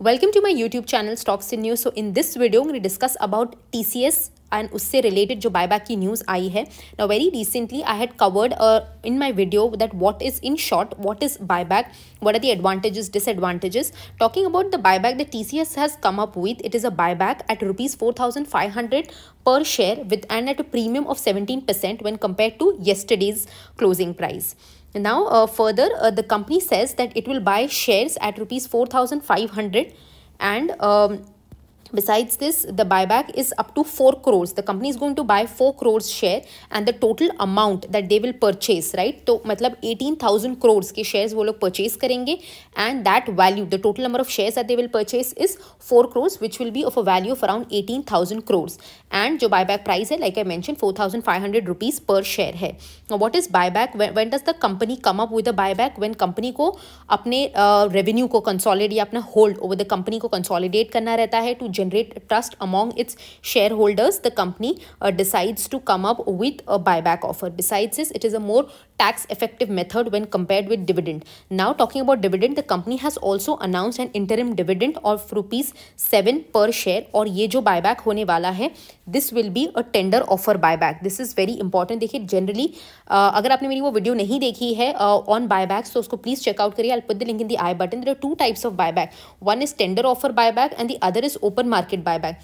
Welcome to my YouTube channel Stocks in News. So in this video, we discuss about TCS and usse related jo buyback ki news aayi hai. Now very recently, I had covered uh, in my video that what is in short, what is buyback, what are the advantages, disadvantages. Talking about the buyback that TCS has come up with, it is a buyback at rupees 4,500 per share with an at a premium of 17% when compared to yesterday's closing price. Now, uh, further, uh, the company says that it will buy shares at rupees 4,500 and um, besides this the buyback is up to 4 crores the company is going to buy 4 crores share and the total amount that they will purchase right to matlab 18000 crores ke shares wo log purchase karenge and that value the total number of shares that they will purchase is 4 crores which will be of a value of around 18000 crores and jo buyback price hai like I mentioned 4500 rupees per share hai now what is buyback when, when does the company come up with a buyback when company ko apne uh, revenue ko consolidate ya apna hold over the company ko consolidate karna rehta hai to generate trust among its shareholders, the company uh, decides to come up with a buyback offer. Besides this, it is a more tax effective method when compared with dividend. Now talking about dividend, the company has also announced an interim dividend of rupees 7 per share or ye jo buyback hone wala hai, this will be a tender offer buyback. This is very important. Dekhe, generally, uh, agar aapne meri wo video nahi dekhi hai uh, on buybacks, so usko please check out kare. I'll put the link in the i button. There are two types of buyback. One is tender offer buyback and the other is open market buyback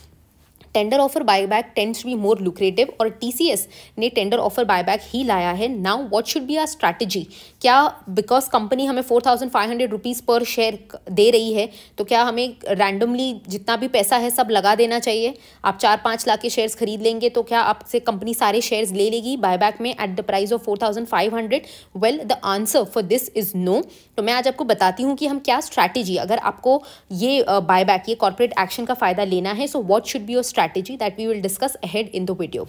tender offer buyback tends to be more lucrative और TCS ने tender offer buyback ही लाया है now what should be our strategy क्या because company हमें four thousand five hundred rupees per share दे रही है तो क्या हमें रैंडमली जितना भी पैसा है सब लगा देना चाहिए आप चार पाँच लाख के शेयर्स खरीद लेंगे तो क्या आपसे कंपनी सारे शेयर्स ले लेगी बायबैक में at the price of four thousand five hundred well the answer for this is no तो मैं आज आपको बताती हूँ कि हम क्या स्ट्रैटेजी अगर आपको ये बायबैक ये कॉर्पोरेट एक्शन का फ़ायदा लेना है so what should be your strategy that we will discuss ahead in the video.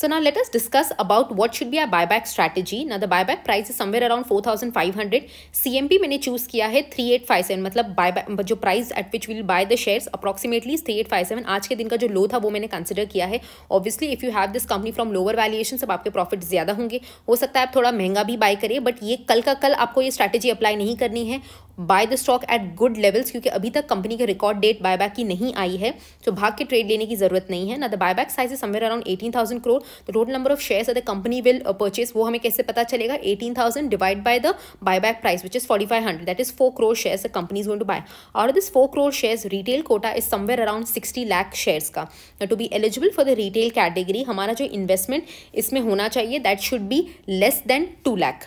So now let us discuss about what should be our buyback strategy. Now the buyback price is somewhere around 4500. CMP मैंने choose किया है 3857 मतलब buyback जो price at which we will buy the shares approximately is 3857. आज के दिन का जो low था वो मैंने consider किया है. Obviously if you have this company from lower valuation सब आपके profit ज़्यादा होंगे. हो सकता है आप थोड़ा महंगा भी buy करें but ये कल का कल आपको ये strategy apply नहीं करनी है buy the stock at good levels क्योंकि अभी तक कंपनी के रिकॉर्ड डेट बायबैक की नहीं आई है तो भाग के ट्रेड लेने की जरूरत नहीं है ना the buyback size is somewhere around eighteen thousand crore the total number of shares the company will purchase वो हमें कैसे पता चलेगा eighteen thousand divide by the buyback price which is forty five hundred that is four crore shares company is going to buy और this four crore shares retail quota is somewhere around sixty lakh shares का to be eligible for the retail category हमारा जो investment इसमें होना चाहिए that should be less than two lakh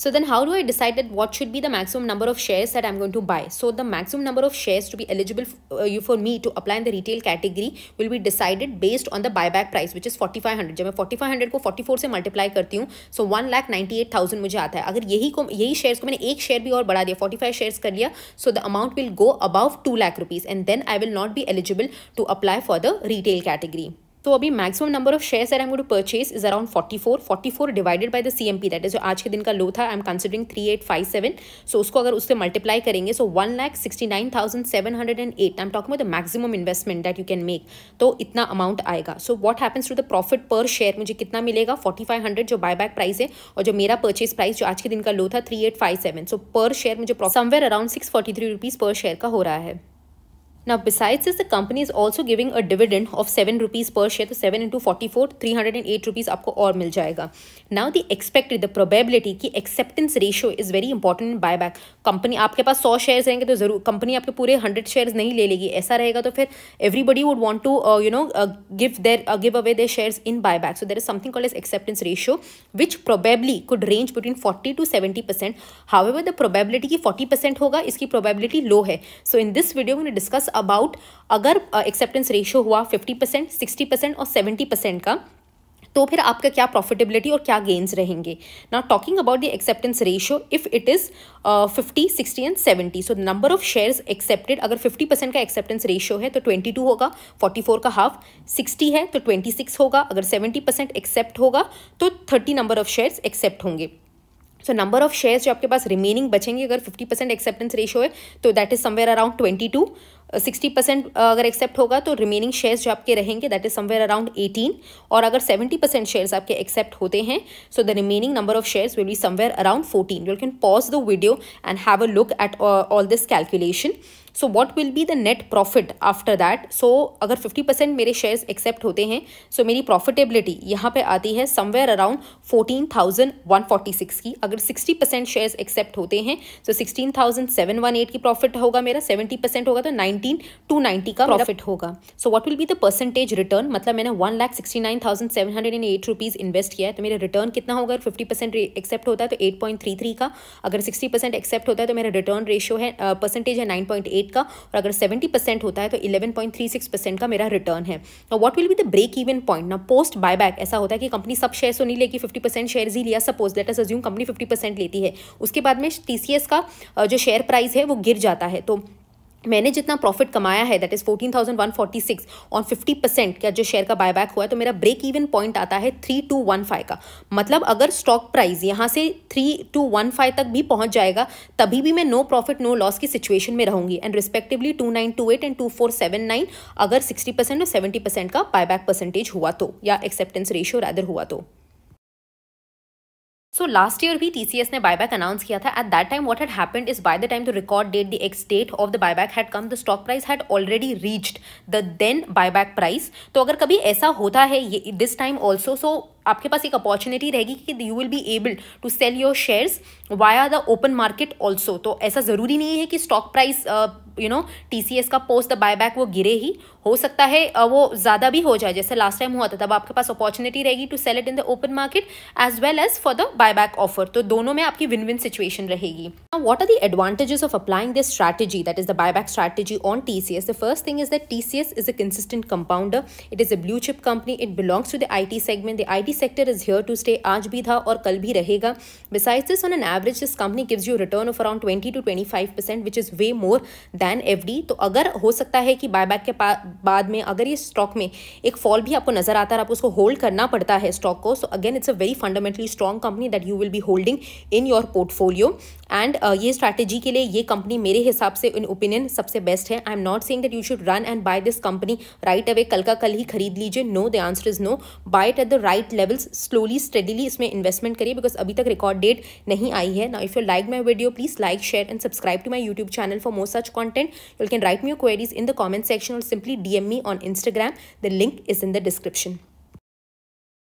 So then how do I decide that what should be the maximum number of shares that I'm going to buy? So the maximum number of shares to be eligible for, uh, for me to apply in the retail category will be decided based on the buyback price which is 4500 जब मैं 4500 को 44 से multiply करती हूँ so one lakh ninety eight thousand मुझे आता है अगर यही को यही शेयर्स को मैंने एक शेयर भी और बढ़ा दिया 45 shares कर लिया so the amount will go above two lakh rupees, and then I will not be eligible to apply for the retail category. तो अभी maximum number of shares I am to purchase is around forty four divided by the C M P that is जो आज के दिन का low था I am considering 3857 eight five seven so उसको अगर उससे मल्टीप्लाई करेंगे so one lakh sixty nine thousand seven hundred and eight I am talking the maximum investment that you can make तो इतना अमाउंट आएगा so what happens to the profit per share मुझे कितना मिलेगा फोर्टी फाइव हंड्रेड जो back price है और जो मेरा परचेज प्राइस जो आज के दिन का लो था three eight five seven so per share मुझे somewhere around six forty three rupees per share का हो रहा है Now, besides this, the company is also giving a dividend of seven rupees per share तो seven into forty four three hundred and eight rupees आपको और मिल जाएगा now the expected the probability की acceptance ratio is very important in buy back company आपके पास सौ shares रहेंगे तो जरूर कंपनी आपके पूरे हंड्रेड शेयर्स नहीं ले लेगी ऐसा रहेगा तो फिर everybody would want to you know give their give away their shares in buy back so there is something call as acceptance ratio which probably could range between forty to seventy percent however the probability की forty percent होगा इसकी probability low है so in this video मैंने discuss about अगर acceptance ratio हुआ fifty percent sixty percent और seventy percent का तो फिर आपका क्या प्रॉफिटेबिलिटी और क्या गेन्स रहेंगे now talking about the acceptance ratio if it is fifty sixty and seventy so number of shares accepted अगर फिफ्टी परसेंट का एक्सेप्टेंस रेशियो है तो ट्वेंटी टू होगा फोर्टी फोर का हाफ सिक्सटी है तो ट्वेंटी सिक्स होगा अगर सेवेंटी परसेंट एक्सेप्ट होगा तो thirty number of shares accept होंगे सो नंबर ऑफ शेयर्स जो आपके पास रिमेनिंग बचेंगे अगर फिफ्टी परसेंट एक्सेप्टेंस रेशियो है तो that is somewhere around twenty two sixty percent अगर एक्सेप्ट होगा तो रिमेनिंग शेयर्स जो आपके रहेंगे that is somewhere around eighteen और अगर सेवेंटी परसेंट शेयर्स आपके एक्सेप्ट होते हैं so the remaining number of shares will be somewhere around fourteen you can pause the video and have a look at all this calculation so what will be the net profit after that so अगर fifty percent मेरे shares accept होते हैं सो so मेरी profitability यहाँ पे आती है somewhere around fourteen thousand one forty six की अगर सिक्सटी परसेंट शेयर्स एक्सेप्ट होते हैं so sixteen thousand seven one eight की प्रॉफिट होगा मेरा सेवेंटी परसेंट होगा तो नाइनटीन टू नाइनटी का प्रॉफिट होगा so what will be the percentage return मतलब मैंने one lakh sixty nine thousand seven hundred and eight rupees invest किया है तो मेरा रिटर्न कितना होगा फिफ्टी परसेंट एक्सेप्ट होता है तो एट पॉइंट थ्री थ्री का अगर सिक्सटी परसेंट एक्सेप्ट होता है तो मेरा रिटर्न रेशियो है परसेंटेज है नाइन पॉइंट एट एट का और अगर सेवेंटी परसेंट होता है तो eleven point three six percent का मेरा रिटर्न है और what will be the break even point ना पोस्ट बाय बैक ऐसा होता है कि कंपनी सब शेयर्स तो नहीं लेगी फिफ्टी परसेंट शेयर ही लिया suppose let us assume company fifty percent लेती है उसके बाद में टी का जो शेयर प्राइस है वो गिर जाता है तो मैंने जितना प्रॉफिट कमाया है that is fourteen thousand one forty six on fifty percent का जो शेयर का बायबैक हुआ है तो मेरा ब्रेक इवन पॉइंट आता है थ्री टू वन फाइव का मतलब अगर स्टॉक प्राइस यहाँ से थ्री टू वन फाइव तक भी पहुँच जाएगा तभी भी मैं नो प्रॉफिट नो लॉस की सिचुएशन में रहूँगी and respectively two nine two eight and two four seven nine अगर सिक्सटी परसेंट और सेवेंटी परसेंट का बायबैक परसेंटेज हुआ तो या एक्सेप्टेंस रेशियो रैदर हुआ तो सो लास्ट ईयर भी टीसीएस ने बायबैक अनाउंस किया था at that time what had happened is by the time the record date the ex date of the buyback had come the stock price had already reached the then buyback price तो अगर कभी ऐसा होता है ये this time also so आपके पास एक opportunity रहेगी कि you will be able to sell your shares via the open market also तो ऐसा ज़रूरी नहीं है कि stock price you know T का पोस्ट द बायबैक वो गिरे ही हो सकता है वो ज़्यादा भी हो जाए जैसे लास्ट टाइम हुआ था तब आपके पास अपॉर्चुनिटी रहेगी to sell it in the open market as well as for the buyback offer तो दोनों में आपकी विन विन सिचुएशन रहेगी what are the advantages of applying this strategy that is the buyback strategy on T C S the first thing is the T C S is a consistent compounder it is a blue chip company it belongs to the I T segment the I T sector is here to stay आज भी था और कल भी रहेगा beside this on an average this company gives you return of around twenty to twenty five percent which is way more than than F तो अगर हो सकता है कि बायबैक के बाद में अगर ये स्टॉक में एक फॉल भी आपको नजर आता है आप उसको होल्ड करना पड़ता है स्टॉक को so again it's a very fundamentally strong company that you will be holding in your portfolio and ये स्ट्रैटेजी के लिए ये कंपनी मेरे हिसाब से इन ओपिनियन सबसे बेस्ट है I am not saying that you should run and buy this company right away कल का कल ही खरीद लीजिए no the answer is no buy it at the right levels slowly steadily इसमें इन्वेस्टमेंट करिए बिकॉज अभी तक रिकॉर्ड डेट नहीं आई है ना if you like my video please like share and subscribe to my YouTube channel for more such content You can write me your queries in the comment section or simply DM me on Instagram. The link is in the description.